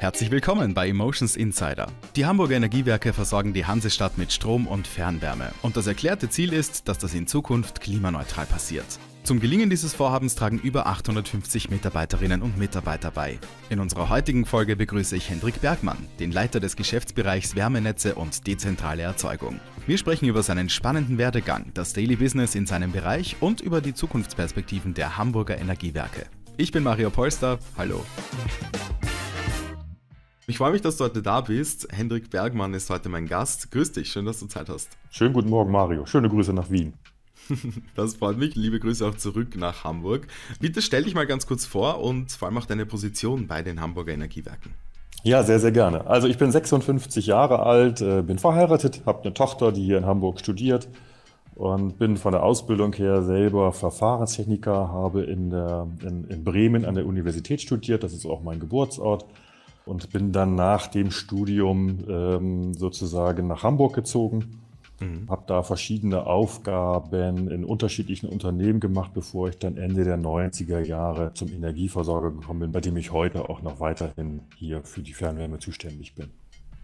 Herzlich willkommen bei Emotions Insider. Die Hamburger Energiewerke versorgen die Hansestadt mit Strom und Fernwärme. Und das erklärte Ziel ist, dass das in Zukunft klimaneutral passiert. Zum Gelingen dieses Vorhabens tragen über 850 Mitarbeiterinnen und Mitarbeiter bei. In unserer heutigen Folge begrüße ich Hendrik Bergmann, den Leiter des Geschäftsbereichs Wärmenetze und dezentrale Erzeugung. Wir sprechen über seinen spannenden Werdegang, das Daily Business in seinem Bereich und über die Zukunftsperspektiven der Hamburger Energiewerke. Ich bin Mario Polster, hallo. Ich freue mich, dass du heute da bist. Hendrik Bergmann ist heute mein Gast. Grüß dich, schön, dass du Zeit hast. Schönen guten Morgen, Mario. Schöne Grüße nach Wien. Das freut mich. Liebe Grüße auch zurück nach Hamburg. Bitte stell dich mal ganz kurz vor und vor allem auch deine Position bei den Hamburger Energiewerken. Ja, sehr, sehr gerne. Also ich bin 56 Jahre alt, äh, bin verheiratet, habe eine Tochter, die hier in Hamburg studiert und bin von der Ausbildung her selber Verfahrenstechniker, habe in, der, in, in Bremen an der Universität studiert, das ist auch mein Geburtsort und bin dann nach dem Studium ähm, sozusagen nach Hamburg gezogen. Mhm. Habe da verschiedene Aufgaben in unterschiedlichen Unternehmen gemacht, bevor ich dann Ende der 90er Jahre zum Energieversorger gekommen bin, bei dem ich heute auch noch weiterhin hier für die Fernwärme zuständig bin.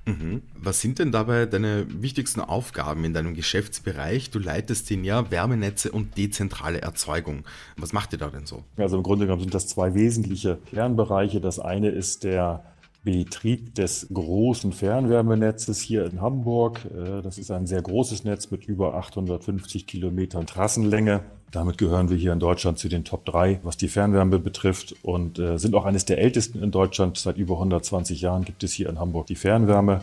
Mhm. Was sind denn dabei deine wichtigsten Aufgaben in deinem Geschäftsbereich? Du leitest den ja Wärmenetze und dezentrale Erzeugung. Was macht ihr da denn so? Also im Grunde genommen sind das zwei wesentliche Kernbereiche. Das eine ist der Betrieb des großen Fernwärmenetzes hier in Hamburg. Äh, das ist ein sehr großes Netz mit über 850 Kilometern Trassenlänge. Damit gehören wir hier in Deutschland zu den Top 3, was die Fernwärme betrifft und äh, sind auch eines der ältesten in Deutschland. Seit über 120 Jahren gibt es hier in Hamburg die Fernwärme.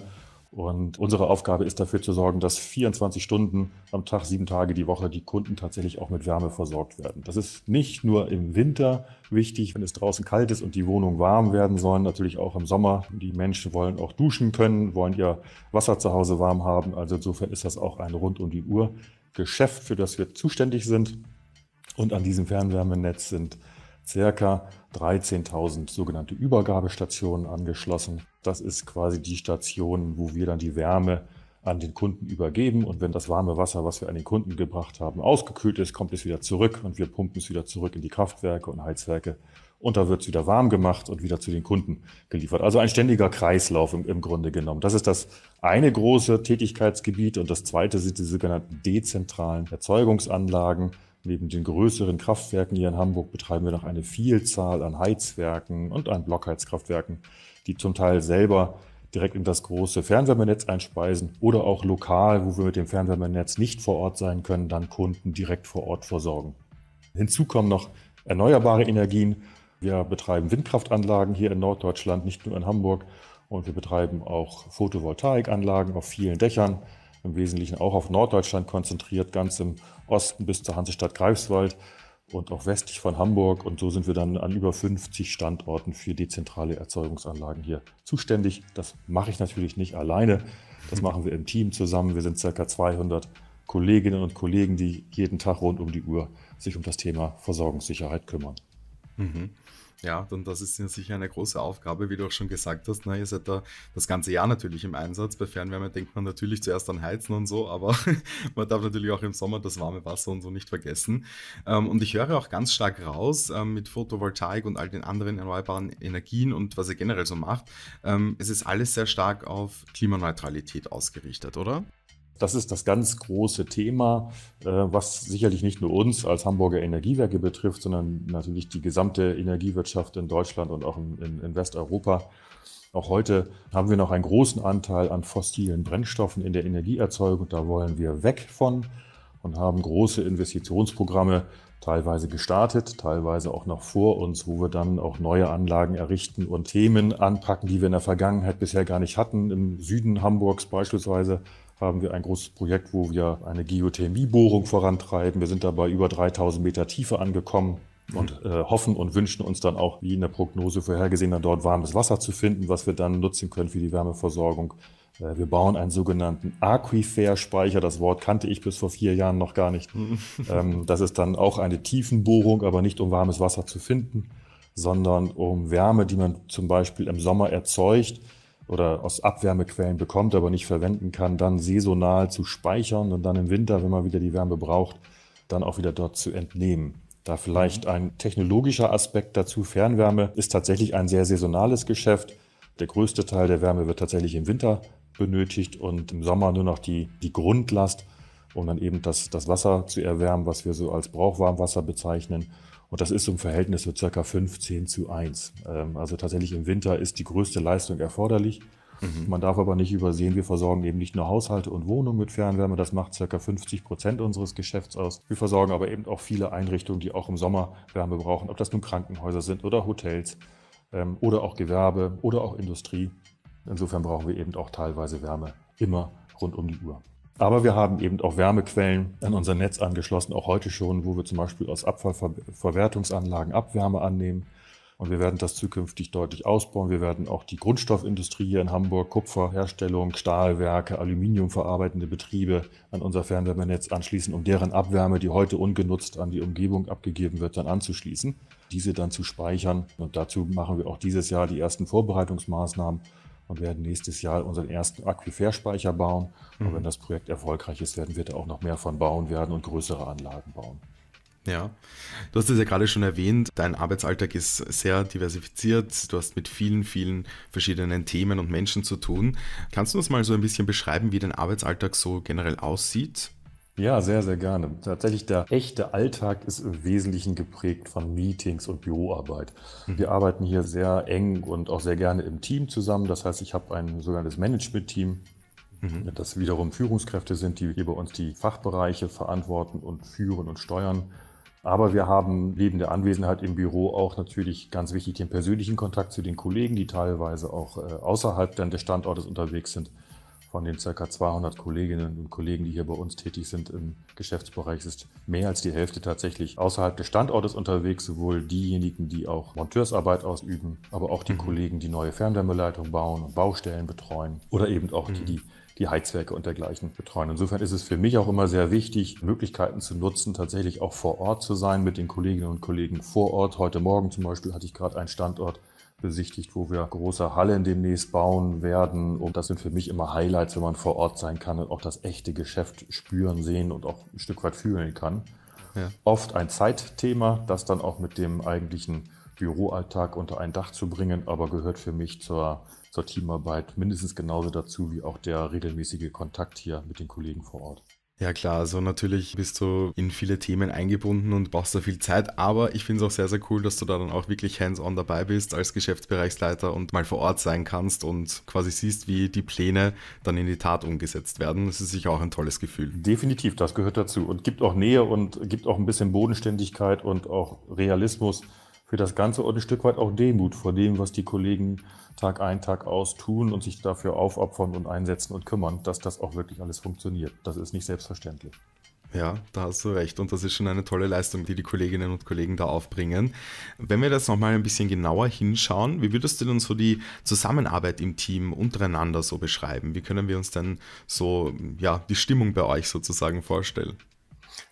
Und unsere Aufgabe ist dafür zu sorgen, dass 24 Stunden am Tag, sieben Tage die Woche die Kunden tatsächlich auch mit Wärme versorgt werden. Das ist nicht nur im Winter wichtig, wenn es draußen kalt ist und die Wohnungen warm werden sollen, natürlich auch im Sommer. Die Menschen wollen auch duschen können, wollen ihr Wasser zu Hause warm haben. Also insofern ist das auch ein rund um die Uhr Geschäft, für das wir zuständig sind. Und an diesem Fernwärmenetz sind circa 13.000 sogenannte Übergabestationen angeschlossen. Das ist quasi die Station, wo wir dann die Wärme an den Kunden übergeben und wenn das warme Wasser, was wir an den Kunden gebracht haben, ausgekühlt ist, kommt es wieder zurück und wir pumpen es wieder zurück in die Kraftwerke und Heizwerke und da wird es wieder warm gemacht und wieder zu den Kunden geliefert. Also ein ständiger Kreislauf im, im Grunde genommen. Das ist das eine große Tätigkeitsgebiet und das zweite sind die sogenannten dezentralen Erzeugungsanlagen. Neben den größeren Kraftwerken hier in Hamburg betreiben wir noch eine Vielzahl an Heizwerken und an Blockheizkraftwerken, die zum Teil selber direkt in das große Fernwärmenetz einspeisen oder auch lokal, wo wir mit dem Fernwärmenetz nicht vor Ort sein können, dann Kunden direkt vor Ort versorgen. Hinzu kommen noch erneuerbare Energien. Wir betreiben Windkraftanlagen hier in Norddeutschland, nicht nur in Hamburg. Und wir betreiben auch Photovoltaikanlagen auf vielen Dächern im Wesentlichen auch auf Norddeutschland konzentriert, ganz im Osten bis zur Hansestadt Greifswald und auch westlich von Hamburg. Und so sind wir dann an über 50 Standorten für dezentrale Erzeugungsanlagen hier zuständig. Das mache ich natürlich nicht alleine. Das machen wir im Team zusammen. Wir sind circa 200 Kolleginnen und Kollegen, die jeden Tag rund um die Uhr sich um das Thema Versorgungssicherheit kümmern. Mhm. Ja, dann das ist sicher eine große Aufgabe, wie du auch schon gesagt hast. Na, ne? ihr seid da das ganze Jahr natürlich im Einsatz. Bei Fernwärme denkt man natürlich zuerst an Heizen und so, aber man darf natürlich auch im Sommer das warme Wasser und so nicht vergessen. Ähm, und ich höre auch ganz stark raus ähm, mit Photovoltaik und all den anderen erneuerbaren Energien und was ihr generell so macht. Ähm, es ist alles sehr stark auf Klimaneutralität ausgerichtet, oder? Das ist das ganz große Thema, äh, was sicherlich nicht nur uns als Hamburger Energiewerke betrifft, sondern natürlich die gesamte Energiewirtschaft in Deutschland und auch in, Westeuropa. Auch heute haben wir noch einen großen Anteil an fossilen Brennstoffen in der Energieerzeugung. Da wollen wir weg von und haben große Investitionsprogramme teilweise gestartet, teilweise auch noch vor uns, wo wir dann auch neue Anlagen errichten und Themen anpacken, die wir in der Vergangenheit bisher gar nicht hatten. Im Süden Hamburgs beispielsweise haben wir ein großes Projekt, wo wir eine Geothermiebohrung vorantreiben. Wir sind dabei über 3000 Meter Tiefe angekommen und mhm. äh, hoffen und wünschen uns dann auch, wie in der Prognose vorhergesehen, dann dort warmes Wasser zu finden, was wir dann nutzen können für die Wärmeversorgung. Äh, wir bauen einen sogenannten Aquifer-Speicher. Das Wort kannte ich bis vor vier Jahren noch gar nicht. Mhm. Ähm, das ist dann auch eine Tiefenbohrung, aber nicht um warmes Wasser zu finden, sondern um Wärme, die man zum Beispiel im Sommer erzeugt, oder aus Abwärmequellen bekommt, aber nicht verwenden kann, dann saisonal zu speichern und dann im Winter, wenn man wieder die Wärme braucht, dann auch wieder dort zu entnehmen. Da vielleicht ein technologischer Aspekt dazu, Fernwärme ist tatsächlich ein sehr saisonales Geschäft. Der größte Teil der Wärme wird tatsächlich im Winter benötigt und im Sommer nur noch die, die Grundlast um dann eben das, das Wasser zu erwärmen, was wir so als Brauchwarmwasser bezeichnen. Und das ist im Verhältnis so circa 15 zu 1. Ähm, also tatsächlich im Winter ist die größte Leistung erforderlich. Mhm. Man darf aber nicht übersehen, wir versorgen eben nicht nur Haushalte und Wohnungen mit Fernwärme, das macht circa 50 Prozent unseres Geschäfts aus. Wir versorgen aber eben auch viele Einrichtungen, die auch im Sommer Wärme brauchen, ob das nun Krankenhäuser sind oder Hotels ähm, oder auch Gewerbe oder auch Industrie. Insofern brauchen wir eben auch teilweise Wärme immer rund um die Uhr. Aber wir haben eben auch Wärmequellen an unser Netz angeschlossen, auch heute schon, wo wir zum Beispiel aus Abfallverwertungsanlagen Abwärme annehmen. Und wir werden das zukünftig deutlich ausbauen. Wir werden auch die Grundstoffindustrie hier in Hamburg, Kupferherstellung, Stahlwerke, Aluminiumverarbeitende Betriebe an unser Fernwärmenetz anschließen, um deren Abwärme, die heute ungenutzt an die Umgebung abgegeben wird, dann anzuschließen, diese dann zu speichern. Und dazu machen wir auch dieses Jahr die ersten Vorbereitungsmaßnahmen und werden nächstes Jahr unseren ersten Aquiferspeicher bauen. Mhm. Und wenn mhm. das Projekt erfolgreich ist, werden wir da auch noch mehr von bauen werden und größere Anlagen bauen. Ja, du hast es ja gerade schon erwähnt, dein Arbeitsalltag ist sehr diversifiziert, du hast mit vielen, vielen verschiedenen Themen und Menschen zu tun. Kannst du uns mal so ein bisschen beschreiben, wie dein Arbeitsalltag so generell aussieht? Ja, sehr, sehr gerne. Tatsächlich, der echte Alltag ist im Wesentlichen geprägt von Meetings und Büroarbeit. Mhm. Wir arbeiten hier sehr eng und auch sehr gerne im Team zusammen. Das heißt, ich habe ein sogenanntes Management-Team, mhm. das wiederum Führungskräfte sind, die hier bei uns die Fachbereiche verantworten und führen und steuern. Aber wir haben neben der Anwesenheit im Büro auch natürlich ganz wichtig den persönlichen Kontakt zu den Kollegen, die teilweise auch äh, außerhalb dann des Standortes unterwegs sind. Von den ca. 200 Kolleginnen und Kollegen, die hier bei uns tätig sind im Geschäftsbereich, ist mehr als die Hälfte tatsächlich außerhalb des Standortes unterwegs. Sowohl diejenigen, die auch Monteursarbeit ausüben, aber auch die mhm. Kollegen, die neue Fernwärmeleitung bauen und Baustellen betreuen oder eben auch mhm. die, die die Heizwerke und dergleichen betreuen. Insofern ist es für mich auch immer sehr wichtig, Möglichkeiten zu nutzen, tatsächlich auch vor Ort zu sein, mit den Kolleginnen und Kollegen vor Ort. Heute Morgen zum Beispiel hatte ich gerade einen Standort, besichtigt, wo wir große Hallen demnächst bauen werden. Und das sind für mich immer Highlights, wenn man vor Ort sein kann und auch das echte Geschäft spüren, sehen und auch ein Stück weit fühlen kann. Ja. Oft ein Zeitthema, das dann auch mit dem eigentlichen Büroalltag unter ein Dach zu bringen, aber gehört für mich zur, zur Teamarbeit mindestens genauso dazu wie auch der regelmäßige Kontakt hier mit den Kollegen vor Ort. Ja klar, also natürlich bist du in viele Themen eingebunden und brauchst da viel Zeit, aber ich finde es auch sehr, sehr cool, dass du da dann auch wirklich hands-on dabei bist als Geschäftsbereichsleiter und mal vor Ort sein kannst und quasi siehst, wie die Pläne dann in die Tat umgesetzt werden. Das ist sicher auch ein tolles Gefühl. Definitiv, das gehört dazu und gibt auch Nähe und gibt auch ein bisschen Bodenständigkeit und auch Realismus für das ganze und ein Stück weit auch Demut vor dem, was die Kollegen Tag ein, Tag aus tun und sich dafür aufopfern und einsetzen und kümmern, dass das auch wirklich alles funktioniert. Das ist nicht selbstverständlich. Ja, da hast du recht. Und das ist schon eine tolle Leistung, die die Kolleginnen und Kollegen da aufbringen. Wenn wir das nochmal ein bisschen genauer hinschauen, wie würdest du denn so die Zusammenarbeit im Team untereinander so beschreiben? Wie können wir uns denn so, ja, die Stimmung bei euch sozusagen vorstellen?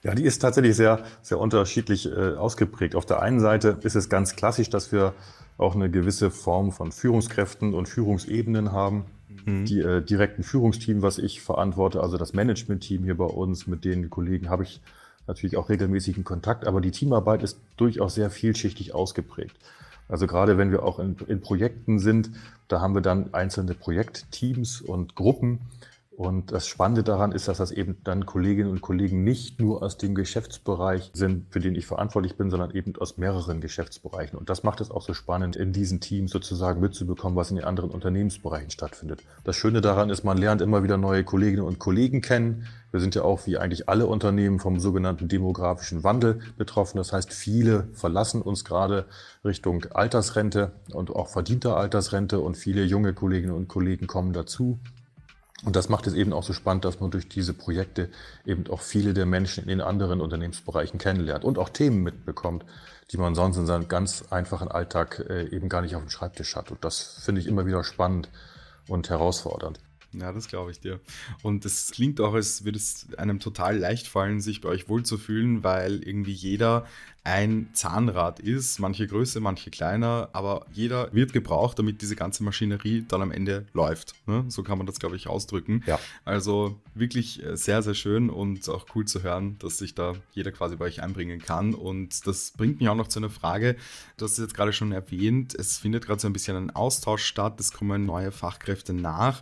Ja, die ist tatsächlich sehr, sehr unterschiedlich äh, ausgeprägt. Auf der einen Seite ist es ganz klassisch, dass wir auch eine gewisse Form von Führungskräften und Führungsebenen haben. Mhm. Die äh, direkten Führungsteam, was ich verantworte, also das Management-Team hier bei uns, mit den Kollegen habe ich natürlich auch regelmäßigen Kontakt, aber die Teamarbeit ist durchaus sehr vielschichtig ausgeprägt. Also gerade wenn wir auch in, in Projekten sind, da haben wir dann einzelne Projektteams und Gruppen, und das Spannende daran ist, dass das eben dann Kolleginnen und Kollegen nicht nur aus dem Geschäftsbereich sind, für den ich verantwortlich bin, sondern eben aus mehreren Geschäftsbereichen. Und das macht es auch so spannend, in diesen Teams sozusagen mitzubekommen, was in den anderen Unternehmensbereichen stattfindet. Das Schöne daran ist, man lernt immer wieder neue Kolleginnen und Kollegen kennen. Wir sind ja auch wie eigentlich alle Unternehmen vom sogenannten demografischen Wandel betroffen. Das heißt, viele verlassen uns gerade Richtung Altersrente und auch verdienter Altersrente und viele junge Kolleginnen und Kollegen kommen dazu. Und das macht es eben auch so spannend, dass man durch diese Projekte eben auch viele der Menschen in den anderen Unternehmensbereichen kennenlernt und auch Themen mitbekommt, die man sonst in seinem ganz einfachen Alltag äh, eben gar nicht auf dem Schreibtisch hat. Und das finde ich immer wieder spannend und herausfordernd. Ja, das glaube ich dir. Und es klingt auch, als würde es einem total leicht fallen, sich bei euch wohlzufühlen, weil irgendwie jeder ein Zahnrad ist, manche größer, manche kleiner, aber jeder wird gebraucht, damit diese ganze Maschinerie dann am Ende läuft. Ne? So kann man das, glaube ich, ausdrücken. Ja. Also wirklich äh, sehr, sehr schön und auch cool zu hören, dass sich da jeder quasi bei euch einbringen kann. Und das bringt mich auch noch zu einer Frage, das ist jetzt gerade schon erwähnt, es findet gerade so ein bisschen ein Austausch statt, es kommen neue Fachkräfte nach.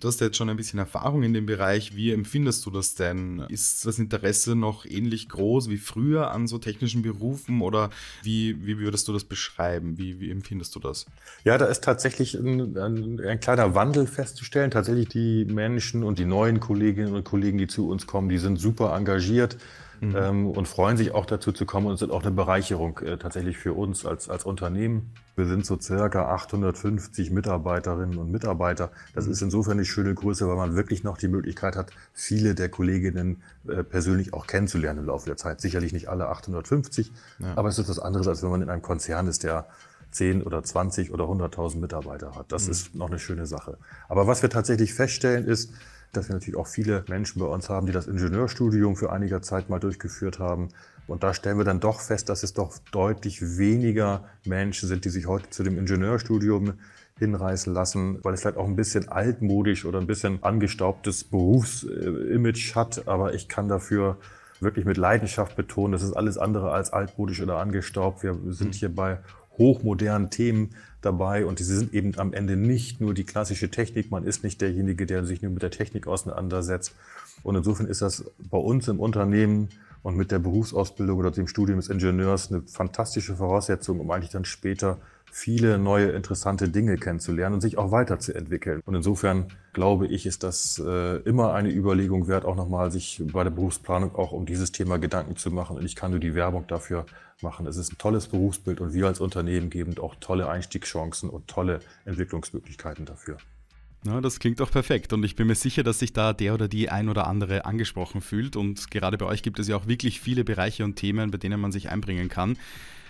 Du hast jetzt schon ein bisschen Erfahrung in dem Bereich. Wie empfindest du das denn? Ist das Interesse noch ähnlich groß wie früher an so technischen Berufen? rufen oder wie, wie würdest du das beschreiben? Wie, wie empfindest du das? Ja, da ist tatsächlich ein, ein, ein kleiner Wandel festzustellen. Tatsächlich die Menschen und die neuen Kolleginnen und Kollegen, die zu uns kommen, die sind super engagiert Mhm. ähm, und freuen sich auch dazu zu kommen und sind auch eine Bereicherung äh, tatsächlich für uns als, als Unternehmen. Wir sind so circa 850 Mitarbeiterinnen und Mitarbeiter. Das mhm. ist insofern eine schöne Größe, weil man wirklich noch die Möglichkeit hat, viele der Kolleginnen äh, persönlich auch kennenzulernen im Laufe der Zeit. Sicherlich nicht alle 850, ja. aber es ist was anderes, als wenn man in einem Konzern ist, der 10 oder 20 oder 100.000 Mitarbeiter hat. Das mhm. ist noch eine schöne Sache. Aber was wir tatsächlich feststellen ist, dass wir natürlich auch viele Menschen bei uns haben, die das Ingenieurstudium für einige Zeit mal durchgeführt haben. Und da stellen wir dann doch fest, dass es doch deutlich weniger Menschen sind, die sich heute zu dem Ingenieurstudium hinreißen lassen, weil es vielleicht auch ein bisschen altmodisch oder ein bisschen angestaubtes Berufsimage hat. Aber ich kann dafür wirklich mit Leidenschaft betonen, das ist alles andere als altmodisch oder angestaubt. Wir sind hm. hier bei hochmodernen Themen dabei und diese sind eben am Ende nicht nur die klassische Technik. Man ist nicht derjenige, der sich nur mit der Technik auseinandersetzt. Und insofern ist das bei uns im Unternehmen und mit der Berufsausbildung oder dem Studium des Ingenieurs eine fantastische Voraussetzung, um eigentlich dann später viele neue interessante Dinge kennenzulernen und sich auch weiterzuentwickeln. Und insofern glaube ich, ist das äh, immer eine Überlegung wert, auch nochmal sich bei der Berufsplanung auch um dieses Thema Gedanken zu machen. Und ich kann nur die Werbung dafür machen. Es ist ein tolles Berufsbild und wir als Unternehmen geben auch tolle Einstiegschancen und tolle Entwicklungsmöglichkeiten dafür. Ja, das klingt doch perfekt und ich bin mir sicher, dass sich da der oder die ein oder andere angesprochen fühlt und gerade bei euch gibt es ja auch wirklich viele Bereiche und Themen, bei denen man sich einbringen kann.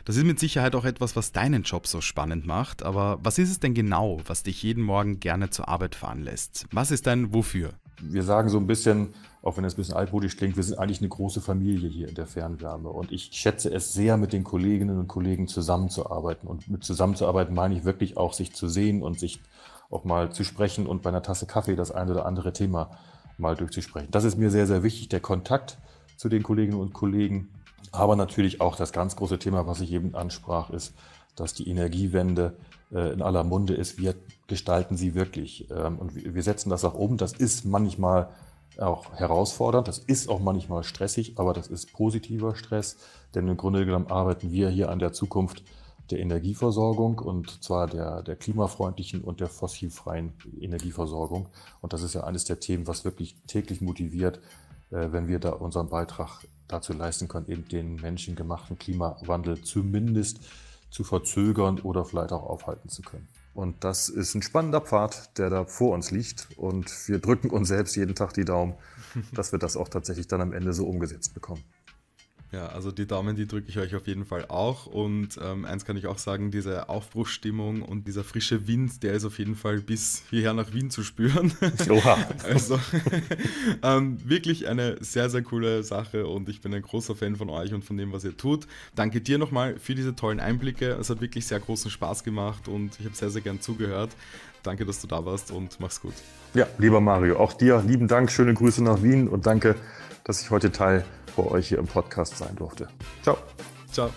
Das ist mit Sicherheit auch etwas, was deinen Job so spannend macht, aber was ist es denn genau, was dich jeden Morgen gerne zur Arbeit fahren lässt? Was ist dein Wofür? Wir sagen so ein bisschen, auch wenn es ein bisschen altmodisch klingt, wir sind eigentlich eine große Familie hier in der Fernwärme. Und ich schätze es sehr, mit den Kolleginnen und Kollegen zusammenzuarbeiten. Und mit zusammenzuarbeiten meine ich wirklich auch, sich zu sehen und sich auch mal zu sprechen und bei einer Tasse Kaffee das ein oder andere Thema mal durchzusprechen. Das ist mir sehr, sehr wichtig, der Kontakt zu den Kolleginnen und Kollegen, aber natürlich auch das ganz große Thema, was ich eben ansprach, ist, dass die Energiewende äh, in aller Munde ist. Wir gestalten sie wirklich. Ähm, und wir setzen das auch um. Das ist manchmal auch herausfordernd, das ist auch manchmal stressig, aber das ist positiver Stress, denn im Grunde genommen arbeiten wir hier an der Zukunft der Energieversorgung und zwar der, der klimafreundlichen und der fossilfreien Energieversorgung. Und das ist ja eines der Themen, was wirklich täglich motiviert, äh, wenn wir da unseren Beitrag dazu leisten kann, eben den menschengemachten Klimawandel zumindest zu verzögern oder vielleicht auch aufhalten zu können. Und das ist ein spannender Pfad, der da vor uns liegt. Und wir drücken uns selbst jeden Tag die Daumen, dass wir das auch tatsächlich dann am Ende so umgesetzt bekommen. Ja, also die Daumen, die drücke ich euch auf jeden Fall auch. Und ähm, eins kann ich auch sagen, diese Aufbruchsstimmung und dieser frische Wind, der ist auf jeden Fall bis hierher nach Wien zu spüren. Oha. also ähm, wirklich eine sehr, sehr coole Sache und ich bin ein großer Fan von euch und von dem, was ihr tut. Danke dir nochmal für diese tollen Einblicke. Es hat wirklich sehr großen Spaß gemacht und ich habe sehr, sehr gern zugehört. Danke, dass du da warst und mach's gut. Ja, lieber Mario, auch dir lieben Dank, schöne Grüße nach Wien und danke, dass ich heute Teil bei euch hier im Podcast sein durfte. Ciao. Ciao.